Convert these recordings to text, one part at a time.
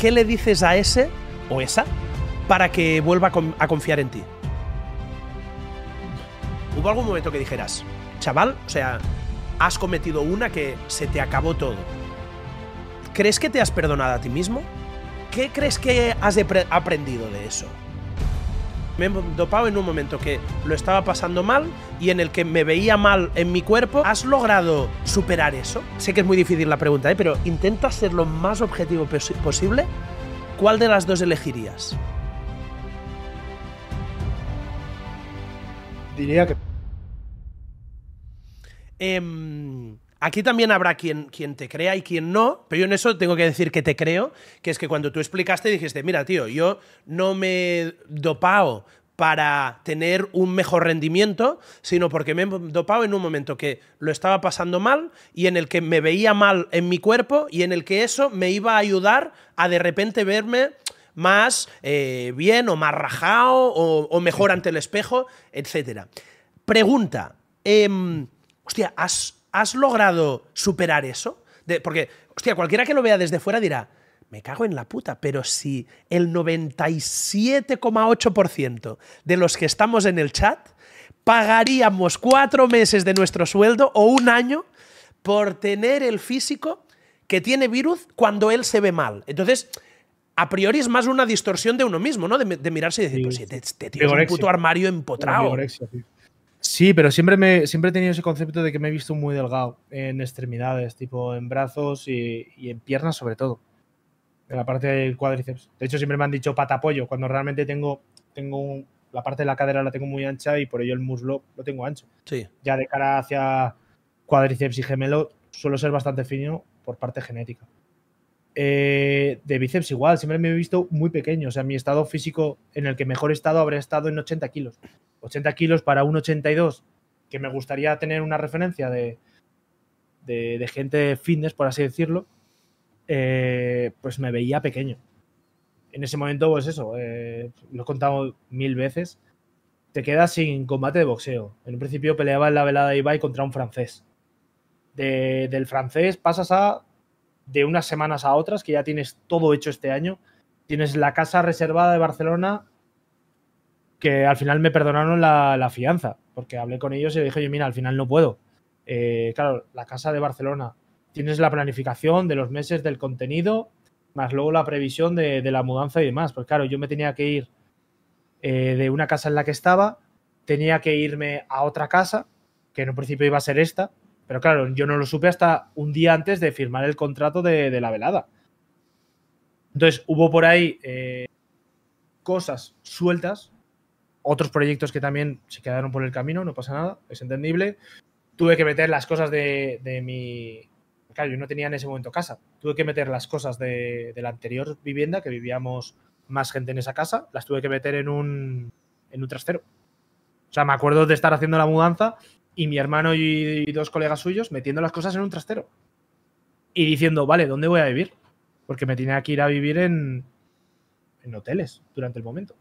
¿qué le dices a ese o esa para que vuelva a confiar en ti? ¿Hubo algún momento que dijeras, chaval, o sea, has cometido una que se te acabó todo? ¿Crees que te has perdonado a ti mismo? ¿Qué crees que has aprendido de eso? me he dopado en un momento que lo estaba pasando mal y en el que me veía mal en mi cuerpo. ¿Has logrado superar eso? Sé que es muy difícil la pregunta, ¿eh? pero intenta ser lo más objetivo posible. ¿Cuál de las dos elegirías? Diría que... Eh, Aquí también habrá quien, quien te crea y quien no, pero yo en eso tengo que decir que te creo, que es que cuando tú explicaste dijiste, mira, tío, yo no me dopao para tener un mejor rendimiento, sino porque me he dopado en un momento que lo estaba pasando mal y en el que me veía mal en mi cuerpo y en el que eso me iba a ayudar a de repente verme más eh, bien o más rajado o, mejor ante el espejo, etc. Pregunta, em, hostia, ¿has ¿Has logrado superar eso? porque, hostia, cualquiera que lo vea desde fuera dirá, me cago en la puta, pero si el 97,8% de los que estamos en el chat pagaríamos cuatro meses de nuestro sueldo o un año por tener el físico que tiene virus cuando él se ve mal. Entonces, a priori es más una distorsión de uno mismo, ¿no? De, mirarse y decir, pues si este, te, este te un puto armario empotrado. Sí, pero siempre, me, siempre he tenido ese concepto de que me he visto muy delgado en extremidades, tipo en brazos y, en piernas sobre todo. En la parte del cuádriceps. De hecho, siempre me han dicho pata pollo, cuando realmente tengo, tengo la parte de la cadera la tengo muy ancha y por ello el muslo lo tengo ancho. Sí. Ya de cara hacia cuádriceps y gemelo suelo ser bastante fino por parte genética. Eh, de, bíceps igual, siempre me he visto muy pequeño. O sea, mi estado físico en el que mejor estado habría estado en 80 kilos. 80 kilos para un 82, que me gustaría tener una referencia de, de, gente fitness, por así decirlo, eh, pues me veía pequeño. En ese momento, pues eso, eh, lo he contado mil veces, te quedas sin combate de boxeo. En un principio peleaba en la velada de Ibai contra un francés. del francés pasas a de unas semanas a otras, que ya tienes todo hecho este año. Tienes la casa reservada de Barcelona, que al final me perdonaron la, la fianza, porque hablé con ellos y le dije, yo, mira, al final no puedo. Eh, claro, la casa de Barcelona, tienes la planificación de los meses del contenido, más luego la previsión de, de la mudanza y demás. Pues claro, yo me tenía que ir eh, de una casa en la que estaba, tenía que irme a otra casa, que en un principio iba a ser esta, pero claro, yo no lo supe hasta un día antes de firmar el contrato de, la velada. Entonces, hubo por ahí eh, cosas sueltas, otros proyectos que también se quedaron por el camino, no pasa nada, es entendible. Tuve que meter las cosas de, mi... Claro, yo no tenía en ese momento casa. Tuve que meter las cosas de, la anterior vivienda, que vivíamos más gente en esa casa, las tuve que meter en un, en un trastero. O sea, me acuerdo de estar haciendo la mudanza y mi hermano y, dos colegas suyos metiendo las cosas en un trastero y diciendo, vale, ¿dónde voy a vivir? Porque me tenía que ir a vivir en, en hoteles durante el momento.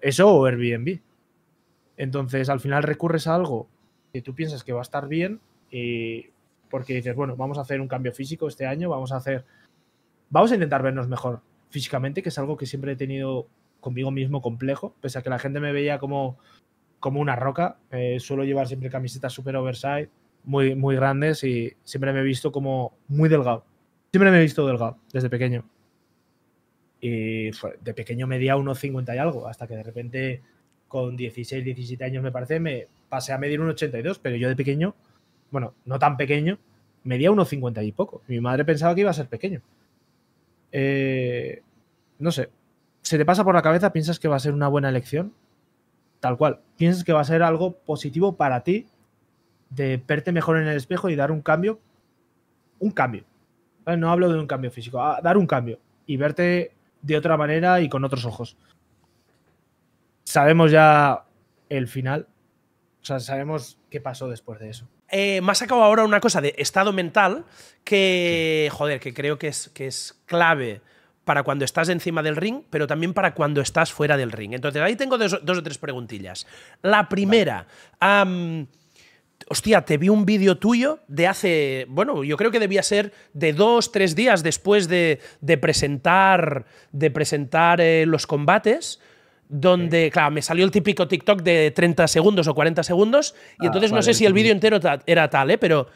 Eso o Airbnb. Entonces, al final recurres a algo que tú piensas que va a estar bien y eh, porque dices, bueno, vamos a hacer un cambio físico este año, vamos a hacer vamos a intentar vernos mejor físicamente, que es algo que siempre he tenido conmigo mismo complejo, pese a que la gente me veía como como una roca. Eh, suelo llevar siempre camisetas super oversize, muy, muy grandes y siempre me he visto como muy delgado. Siempre me he visto delgado desde pequeño. Y de pequeño medía 1,50 y algo, hasta que de repente con 16, 17 años me parece, me pasé a medir un 82, pero yo de pequeño, bueno, no tan pequeño, medía 1,50 y poco. Mi madre pensaba que iba a ser pequeño. Eh, no sé, se te pasa por la cabeza, piensas que va a ser una buena elección tal cual. Piensas que va a ser algo positivo para ti de verte mejor en el espejo y dar un cambio. Un cambio. Eh, no hablo de un cambio físico, ah, dar un cambio y verte de otra manera y con otros ojos. Sabemos ya el final. O sea, sabemos qué pasó después de eso. más eh, me ahora una cosa de estado mental que, joder, que creo que es, que es clave para cuando estás encima del ring, pero también para cuando estás fuera del ring. Entonces, ahí tengo dos, o tres preguntillas. La primera, hostia, te vi un vídeo tuyo de hace, bueno, yo creo que debía ser de dos, tres días después de, presentar, de presentar eh, los combates donde, claro, me salió el típico TikTok de 30 segundos o 40 segundos, y ah, entonces no sé si el vídeo entero era tal, ¿eh? pero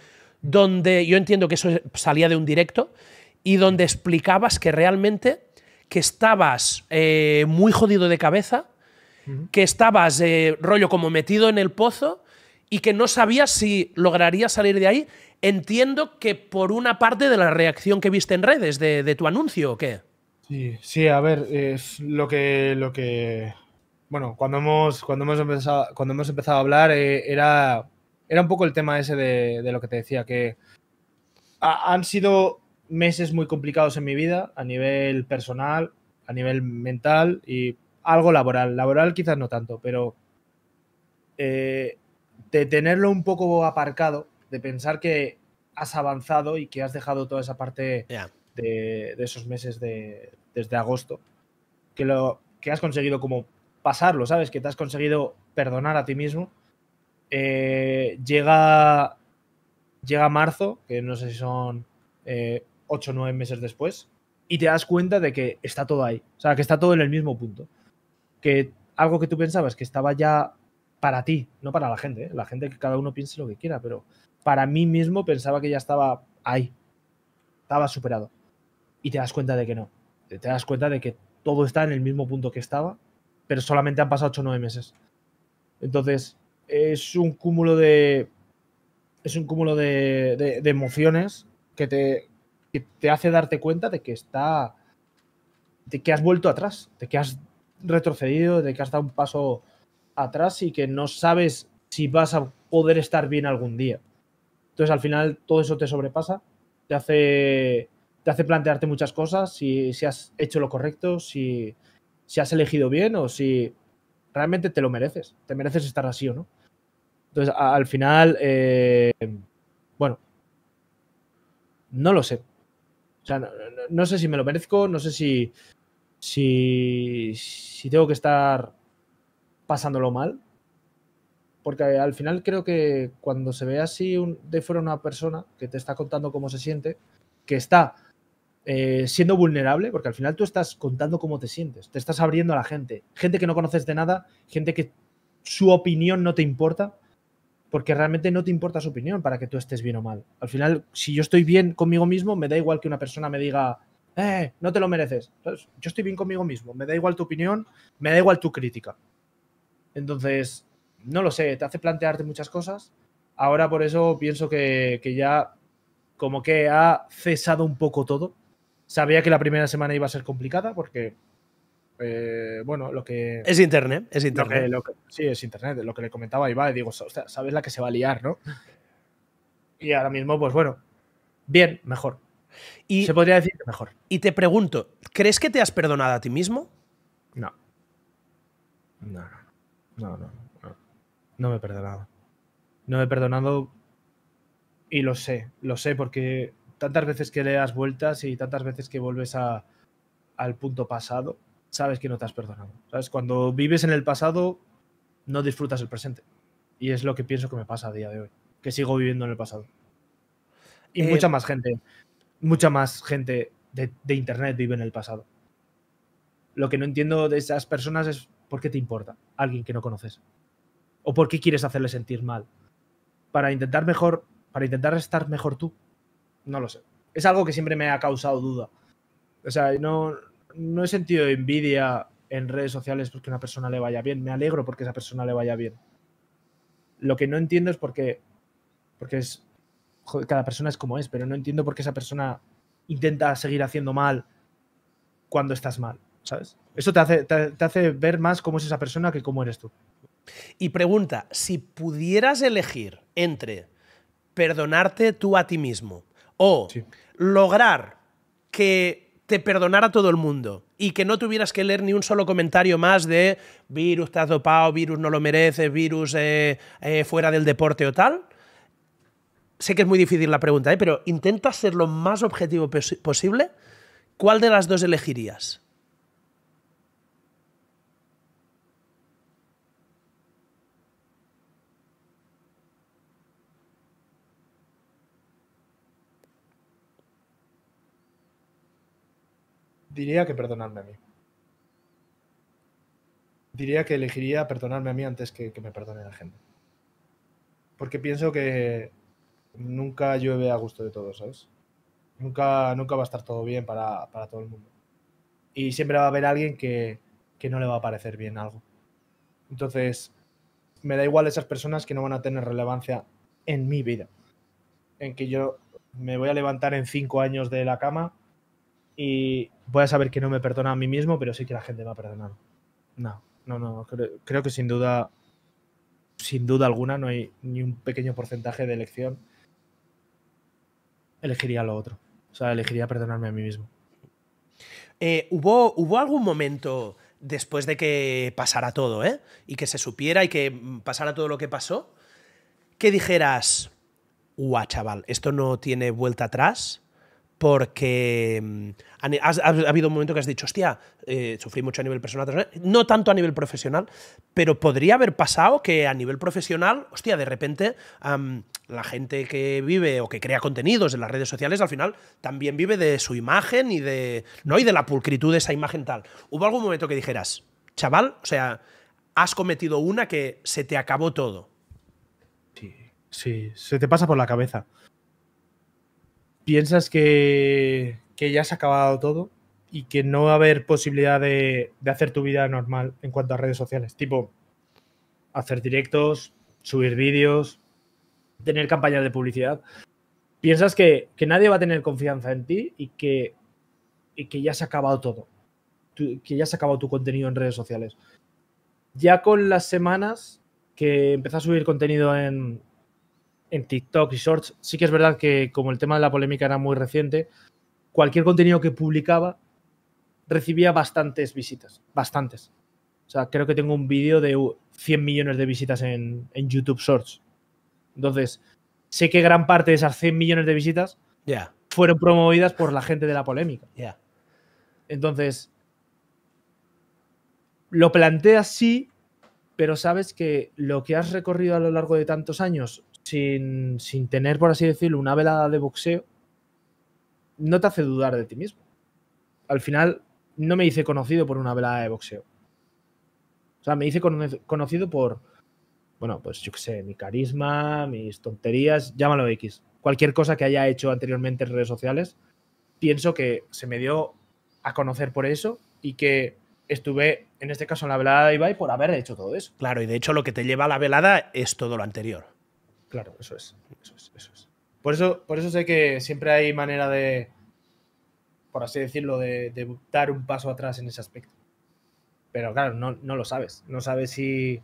donde yo entiendo que eso salía de un directo, y donde explicabas que realmente que estabas eh, muy jodido de cabeza, que estabas eh, rollo como metido en el pozo y que no sabías si lograrías salir de ahí. Entiendo que por una parte de la reacción que viste en redes de, tu anuncio o qué. Sí, sí, a ver, es lo que, lo que bueno, cuando hemos, cuando hemos, empezado, cuando hemos empezado a hablar, eh, era, era un poco el tema ese de, lo que te decía, que han sido meses muy complicados en mi vida, a nivel personal, a nivel mental y algo laboral. Laboral quizás no tanto, pero eh, de tenerlo un poco aparcado, de pensar que has avanzado y que has dejado toda esa parte de, esos meses de, desde agosto, que, lo, que has conseguido como pasarlo, ¿sabes? Que te has conseguido perdonar a ti mismo. Eh, llega, llega marzo, que no sé si son eh, 8 o 9 meses después y te das cuenta de que está todo ahí. O sea, que está todo en el mismo punto. Que algo que tú pensabas que estaba ya para ti, no para la gente, ¿eh? la gente que cada uno piense lo que quiera, pero para mí mismo pensaba que ya estaba ahí, estaba superado. Y te das cuenta de que no. Te das cuenta de que todo está en el mismo punto que estaba, pero solamente han pasado 8 o 9 meses. Entonces, es un cúmulo de. Es un cúmulo de emociones que te, te hace darte cuenta de que está, de que has vuelto atrás, de que has retrocedido, de que has dado un paso atrás y que no sabes si vas a poder estar bien algún día. Entonces al final todo eso te sobrepasa, te hace, te hace plantearte muchas cosas, si, has hecho lo correcto, si, has elegido bien o si realmente te lo mereces, te mereces estar así o no. Entonces, al final, eh, bueno, no lo sé no, sé si me lo merezco, no sé si, si, tengo que estar pasándolo mal. Porque al final creo que cuando se ve así un, de fuera una persona que te está contando cómo se siente, que está eh, siendo vulnerable, porque al final tú estás contando cómo te sientes, te estás abriendo a la gente. Gente que no conoces de nada, gente que su opinión no te importa, porque realmente no te importa su opinión para que tú estés bien o mal. Al final, si yo estoy bien conmigo mismo, me da igual que una persona me diga, eh, no te lo mereces. yo estoy bien conmigo mismo, me da igual tu opinión, me da igual tu crítica. Entonces, no lo sé, te hace plantearte muchas cosas. Ahora por eso pienso que, que ya como que ha cesado un poco todo. Sabía que la primera semana iba a ser complicada porque eh, bueno, lo que... Es internet, es internet. sí, es internet, lo que le comentaba a Ibai, digo, sabes la que se va a liar, ¿no? Y ahora mismo, pues bueno, bien, mejor. Y, se podría decir que mejor. Y te pregunto, ¿crees que te has perdonado a ti mismo? No. No, no, no, no. me he perdonado. No me he perdonado y lo sé, lo sé porque tantas veces que le das vueltas y tantas veces que vuelves a, al punto pasado, sabes que no te has perdonado. Cuando vives en el pasado, no disfrutas el presente. Y es lo que pienso que me pasa a día de hoy, que sigo viviendo en el pasado. Y eh, mucha más gente, mucha más gente de, Internet vive en el pasado. Lo que no entiendo de esas personas es por qué te importa alguien que no conoces. O por qué quieres hacerle sentir mal. Para intentar mejor, para intentar estar mejor tú. No lo sé. Es algo que siempre me ha causado duda. O sea, no, no he sentido envidia en redes sociales porque a una persona le vaya bien. Me alegro porque esa persona le vaya bien. Lo que no entiendo es porque, porque es, cada persona es como es, pero no entiendo por qué esa persona intenta seguir haciendo mal cuando estás mal, ¿sabes? Eso te hace, te, hace ver más cómo es esa persona que cómo eres tú. Y pregunta, si pudieras elegir entre perdonarte tú a ti mismo o lograr que te perdonara todo el mundo y que no tuvieras que leer ni un solo comentario más de virus, te has dopado, virus no lo merece, virus eh, eh, fuera del deporte o tal. Sé que es muy difícil la pregunta, ¿eh? pero intenta ser lo más objetivo posible. ¿Cuál de las dos elegirías? diría que perdonarme a mí. Diría que elegiría perdonarme a mí antes que, que me perdone la gente. Porque pienso que nunca llueve a gusto de todos, ¿sabes? Nunca, nunca va a estar todo bien para, para todo el mundo. Y siempre va a haber alguien que, que no le va a parecer bien algo. Entonces, me da igual esas personas que no van a tener relevancia en mi vida. En que yo me voy a levantar en cinco años de la cama y voy a saber que no me perdona a mí mismo, pero sí que la gente me ha perdonado. No, no, no. Creo, que sin duda, sin duda alguna, no hay ni un pequeño porcentaje de elección. Elegiría lo otro. O sea, elegiría perdonarme a mí mismo. Eh, ¿hubo, ¿Hubo algún momento después de que pasara todo, ¿eh? Y que se supiera y que pasara todo lo que pasó, que dijeras, guau, chaval, esto no tiene vuelta atrás, porque mm, ha habido un momento que has dicho, hostia, eh, sufrí mucho a nivel personal, no tanto a nivel profesional, pero podría haber pasado que a nivel profesional, hostia, de repente la gente que vive o que crea contenidos en las redes sociales, al final también vive de su imagen y de, ¿no? y de la pulcritud de esa imagen tal. ¿Hubo algún momento que dijeras, chaval, o sea, has cometido una que se te acabó todo? Sí, sí, se te pasa por la cabeza. ¿Piensas que, ya se ha acabado todo y que no va a haber posibilidad de, hacer tu vida normal en cuanto a redes sociales? Tipo, hacer directos, subir vídeos, tener campañas de publicidad. ¿Piensas que, nadie va a tener confianza en ti y que, que ya se ha acabado todo? que ya se ha acabado tu contenido en redes sociales. Ya con las semanas que empezas a subir contenido en, en TikTok y Shorts, sí que es verdad que como el tema de la polémica era muy reciente, cualquier contenido que publicaba recibía bastantes visitas, bastantes. O sea, creo que tengo un vídeo de 100 millones de visitas en, YouTube Shorts. Entonces, sé que gran parte de esas 100 millones de visitas fueron promovidas por la gente de la polémica. Entonces, lo planteas sí, pero sabes que lo que has recorrido a lo largo de tantos años sin, tener, por así decirlo, una velada de boxeo, no te hace dudar de ti mismo. Al final, no me hice conocido por una velada de boxeo. O sea, me hice conocido por, bueno, pues yo qué sé, mi carisma, mis tonterías, llámalo X. Cualquier cosa que haya hecho anteriormente en redes sociales, pienso que se me dio a conocer por eso y que estuve, en este caso, en la velada de Ibai por haber hecho todo eso. Claro, y de hecho lo que te lleva a la velada es todo lo anterior. Claro, eso es. Eso es, eso es. Por eso, por eso sé que siempre hay manera de, por así decirlo, de, dar un paso atrás en ese aspecto. Pero claro, no, no lo sabes. No sabes si,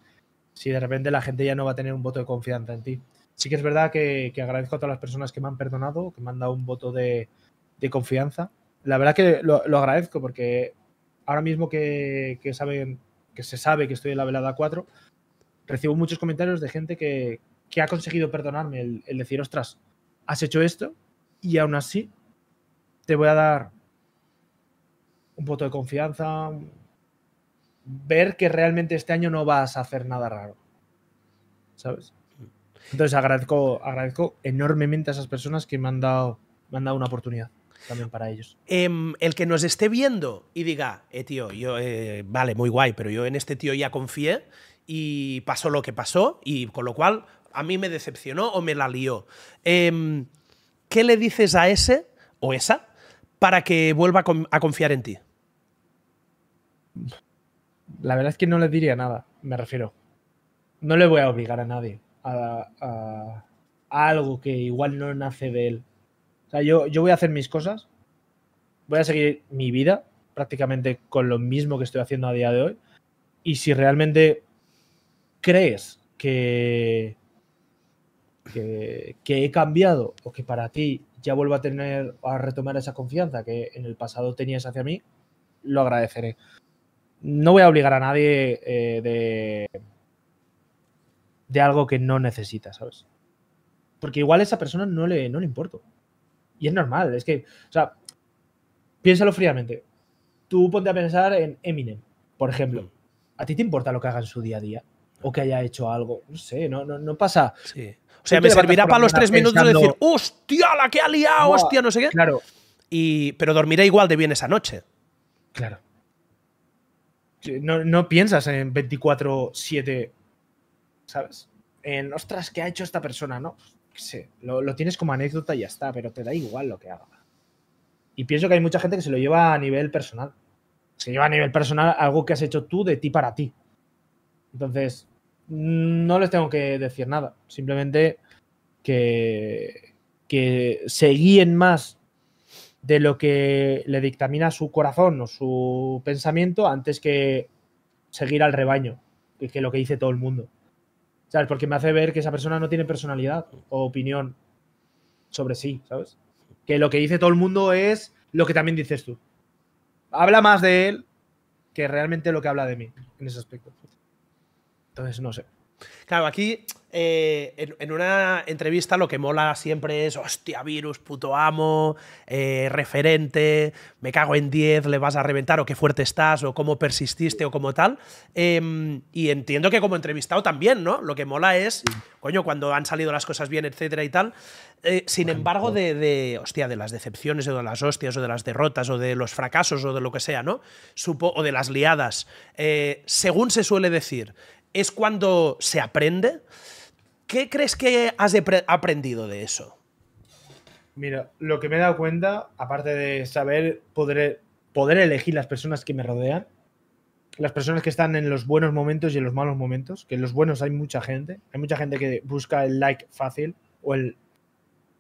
de repente la gente ya no va a tener un voto de confianza en ti. Sí que es verdad que, agradezco a todas las personas que me han perdonado, que me han dado un voto de, confianza. La verdad que lo, agradezco porque ahora mismo que, saben, que se sabe que estoy en la velada 4, recibo muchos comentarios de gente que, que ha conseguido perdonarme el, decir, ostras, has hecho esto y aún así te voy a dar un voto de confianza, ver que realmente este año no vas a hacer nada raro. ¿Sabes? Entonces agradezco, agradezco enormemente a esas personas que me han dado, me han dado una oportunidad también para ellos. Em, el que nos esté viendo y diga, eh, tío, yo, eh, vale, muy guay, pero yo en este tío ya confié y pasó lo que pasó y con lo cual a mí me decepcionó o me la lió. Em, ¿Qué le dices a ese o esa para que vuelva a confiar en ti? La verdad es que no le diría nada, me refiero. No le voy a obligar a nadie a, algo que igual no nace de él. O sea, yo, yo voy a hacer mis cosas, voy a seguir mi vida prácticamente con lo mismo que estoy haciendo a día de hoy. Y si realmente crees que, que, he cambiado o que para ti ya vuelvo a tener, a retomar esa confianza que en el pasado tenías hacia mí, lo agradeceré. No voy a obligar a nadie eh, de, de algo que no necesita, ¿sabes? Porque igual a esa persona no le, no le Y es normal, es que, o sea, piénsalo fríamente. Tú ponte a pensar en Eminem, por ejemplo. ¿A ti te importa lo que haga en su día a día? ¿O que haya hecho algo? No sé, no, no, no pasa. Sí. O sea, me servirá para los tres minutos de decir, hostia, la que ha liado, hostia, no sé qué. Claro. Y, pero dormiré igual de bien esa noche. Claro. No, piensas en 24-7, ¿sabes? En, ostras, ¿qué ha hecho esta persona? No, sé, lo, lo tienes como anécdota y ya está, pero te da igual lo que haga. Y pienso que hay mucha gente que se lo lleva a nivel personal. Se lleva a nivel personal algo que has hecho tú de ti para ti. Entonces, no les tengo que decir nada. Simplemente que, que se guíen más de lo que le dictamina su corazón o su pensamiento antes que seguir al rebaño, que es lo que dice todo el mundo. ¿Sabes? Porque me hace ver que esa persona no tiene personalidad o opinión sobre sí, ¿sabes? Que lo que dice todo el mundo es lo que también dices tú. Habla más de él que realmente lo que habla de mí en ese aspecto. Entonces, no sé. Claro, aquí eh, en, una entrevista lo que mola siempre es, hostia, virus, puto amo, eh, referente, me cago en 10, le vas a reventar, o qué fuerte estás, o cómo persististe, o como tal. Em, y entiendo que como entrevistado también, ¿no? Lo que mola es, coño, cuando han salido las cosas bien, etcétera y tal. Eh, sin embargo, de, hostia, de las decepciones, o de las hostias, o de las derrotas, o de los fracasos, o de lo que sea, ¿no? o de las liadas. según se suele decir, es cuando se aprende. ¿Qué crees que has aprendido de eso? Mira, lo que me he dado cuenta, aparte de saber poder, poder elegir las personas que me rodean, las personas que están en los buenos momentos y en los malos momentos, que en los buenos hay mucha gente, hay mucha gente que busca el like fácil o el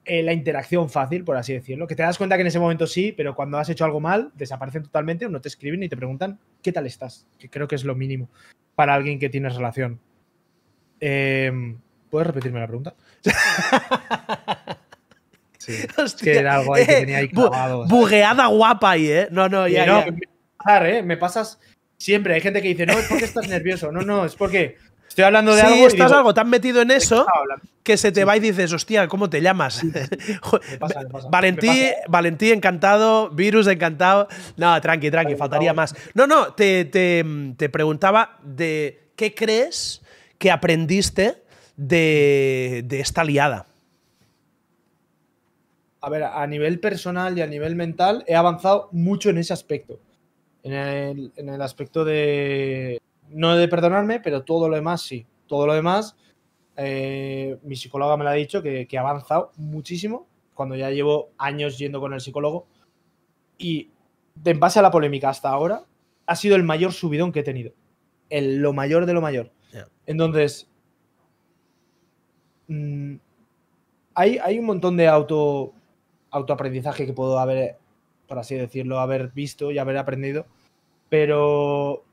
eh, la interacción fácil, por así decirlo. Que te das cuenta que en ese momento sí, pero cuando has hecho algo mal, desaparecen totalmente o no te escriben y te preguntan qué tal estás, que creo que es lo mínimo para alguien que tienes relación. Em, ¿Puedes repetirme la pregunta? sí, que era algo ahí que eh, tenía ahí bugueada guapa ahí, ¿eh? No, no, ya, no, Me, pasas, ¿eh? me pasas siempre. Hay gente que dice, no, es porque estás nervioso. No, no, es porque Estoy hablando de sí, algo. estás algo tan metido en eso que se te va y dices, hostia, ¿cómo te llamas? Valentí, Valentí, encantado, Virus, encantado. No, tranqui, tranqui, faltaría más. No, no, te, preguntaba de qué crees que aprendiste de, esta liada. A ver, a nivel personal y a nivel mental he avanzado mucho en ese aspecto. en el aspecto de, no de perdonarme, pero todo lo demás sí. Todo lo demás, eh, mi psicóloga me lo ha dicho, que, que avanzado muchísimo cuando ya llevo años yendo con el psicólogo. Y en base a la polémica hasta ahora, ha sido el mayor subidón que he tenido. El, lo mayor de lo mayor. Entonces, mm, hay, hay, un montón de auto, autoaprendizaje que puedo haber, por así decirlo, haber visto y haber aprendido, pero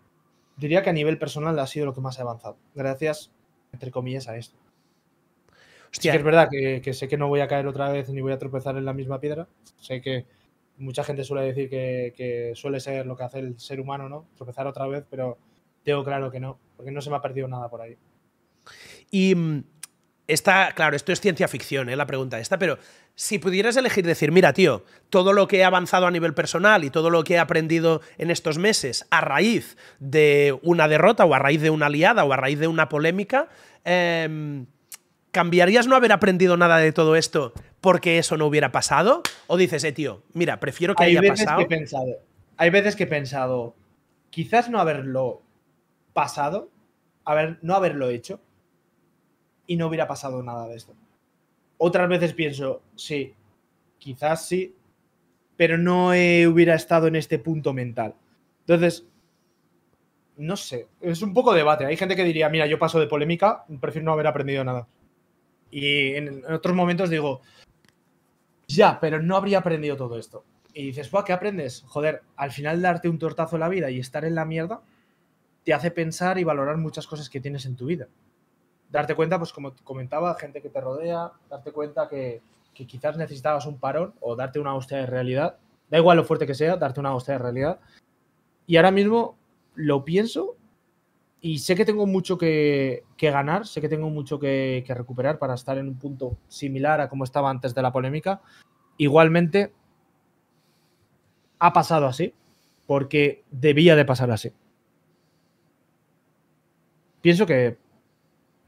diría que a nivel personal ha sido lo que más he avanzado. Gracias, entre comillas, a esto. Hostia. es verdad que, sé que no voy a caer otra vez ni voy a tropezar en la misma piedra. Sé que mucha gente suele decir que, suele ser lo que hace el ser humano, ¿no? Tropezar otra vez, pero tengo claro que no, porque no se me ha perdido nada por ahí. Y mm, está, claro, esto es ciencia ficción, ¿eh? la pregunta esta, pero si pudieras elegir decir, mira, tío, todo lo que he avanzado a nivel personal y todo lo que he aprendido en estos meses a raíz de una derrota o a raíz de una aliada o a raíz de una polémica, em, ¿cambiarías no haber aprendido nada de todo esto porque eso no hubiera pasado? ¿O dices, eh, tío, mira, prefiero que haya pasado? pensado, hay veces que he pensado, quizás no haberlo pasado, no haberlo hecho, y no hubiera pasado nada de esto. Otras veces pienso, sí, quizás sí, pero no hubiera estado en este punto mental. Entonces, no sé, es un poco debate. Hay gente que diría, mira, yo paso de polémica, prefiero no haber aprendido nada. Y en, otros momentos digo, ya, pero no habría aprendido todo esto. Y dices, ¿qué aprendes? Joder, al final darte un tortazo en la vida y estar en la mierda te hace pensar y valorar muchas cosas que tienes en tu vida darte cuenta, pues como comentaba, gente que te rodea, darte cuenta que, quizás necesitabas un parón o darte una hostia de realidad. Da igual lo fuerte que sea, darte una hostia de realidad. Y ahora mismo lo pienso y sé que tengo mucho que, ganar, sé que tengo mucho que, que, recuperar para estar en un punto similar a como estaba antes de la polémica. Igualmente, ha pasado así, porque debía de pasar así. Pienso que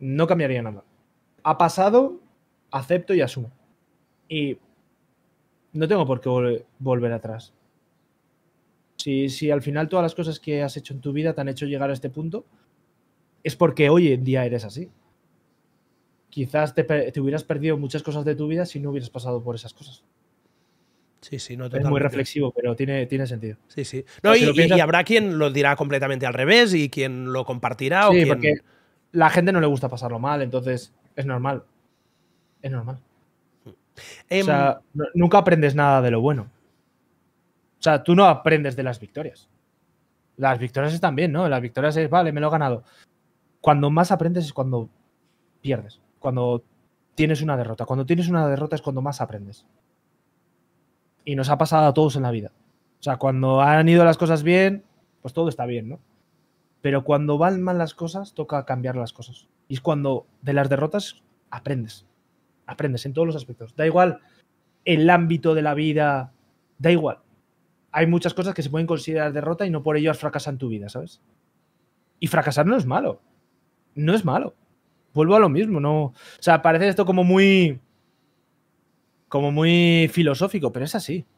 no cambiaría nada. Ha pasado, acepto y asumo. Y no tengo por qué volver atrás. Si, al final todas las cosas que has hecho en tu vida te han hecho llegar a este punto, es porque hoy en día eres así. Quizás te, hubieras perdido muchas cosas de tu vida si no hubieras pasado por esas cosas. Sí, sí, no, totalmente. Es muy reflexivo, pero tiene, tiene sentido. Sí, sí. y, habrá quien lo dirá completamente al revés y quien lo compartirá. o quien la gente no le gusta pasarlo mal, entonces es normal. Es normal. o em, sea, nunca aprendes nada de lo bueno. O sea, tú no aprendes de las victorias. Las victorias están bien, ¿no? Las victorias es, vale, me lo he ganado. Cuando más aprendes es cuando pierdes, cuando tienes una derrota. Cuando tienes una derrota es cuando más aprendes. Y nos ha pasado a todos en la vida. O sea, cuando han ido las cosas bien, pues todo está bien, ¿no? Pero cuando van mal las cosas, toca cambiar las cosas. Y es cuando de las derrotas aprendes. Aprendes en todos los aspectos. Da igual el ámbito de la vida, da igual. Hay muchas cosas que se pueden considerar derrota y no por ello has fracasado en tu vida, ¿sabes? Y fracasar no es malo. No es malo. Vuelvo a lo mismo, no. O sea, parece esto como muy. como muy filosófico, pero es así.